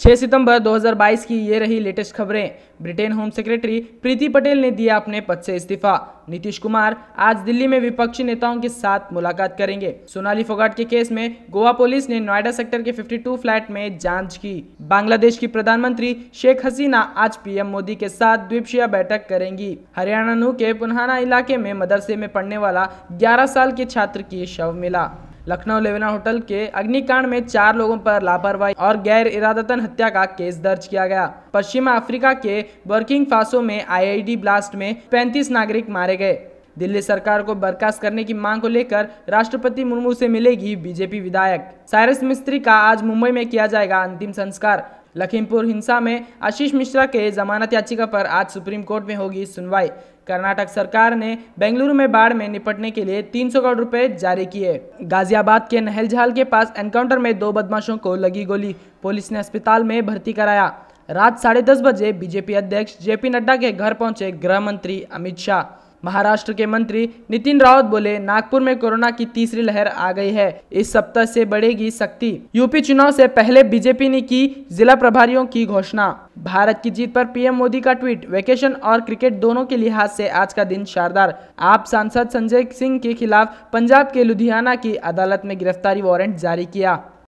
6 सितंबर 2022 की ये रही लेटेस्ट खबरें Britain home secretary Priti Patel ने दिया अपने पद से इस्तीफा नीतीश कुमार आज दिल्ली में विपक्षी नेताओं के साथ मुलाकात करेंगे सोनाली फोगाट के केस में गोवा पुलिस ने नोएडा सेक्टर के 52 फ्लैट में जांच की बांग्लादेश की प्रधानमंत्री शेख हसीना आज पीएम मोदी के साथ द्वीपशीय बैठक करेंगी हरियाणा नू के पुनहाना इलाके में मदरसे में पढ़ने वाला ग्यारह साल के छात्र की शव मिला लखनऊ लेवेना होटल के अग्निकांड में चार लोगों पर लापरवाही और गैर इरादतन हत्या का केस दर्ज किया गया पश्चिम अफ्रीका के बर्किंग फासो में आईआईडी ब्लास्ट में पैंतीस नागरिक मारे गए दिल्ली सरकार को बर्खास्त करने की मांग को लेकर राष्ट्रपति मुर्मू से मिलेगी बीजेपी विधायक साइरस मिस्त्री का आज मुंबई में किया जाएगा अंतिम संस्कार लखीमपुर हिंसा में आशीष मिश्रा के जमानत याचिका पर आज सुप्रीम कोर्ट में होगी सुनवाई कर्नाटक सरकार ने बेंगलुरु में बाढ़ में निपटने के लिए 300 करोड़ रुपए जारी किए गाजियाबाद के नहलझाल के पास एनकाउंटर में दो बदमाशों को लगी गोली पुलिस ने अस्पताल में भर्ती कराया रात साढ़े दस बजे बीजेपी अध्यक्ष जेपी नड्डा के घर पहुंचे गृह मंत्री अमित शाह महाराष्ट्र के मंत्री नितिन रावत बोले नागपुर में कोरोना की तीसरी लहर आ गई है इस सप्ताह से बढ़ेगी सख्ती यूपी चुनाव से पहले बीजेपी ने की जिला प्रभारियों की घोषणा भारत की जीत पर पीएम मोदी का ट्वीट वेकेशन और क्रिकेट दोनों के लिहाज से आज का दिन शानदार आप सांसद संजय सिंह के खिलाफ पंजाब के लुधियाना की अदालत में गिरफ्तारी वारंट जारी किया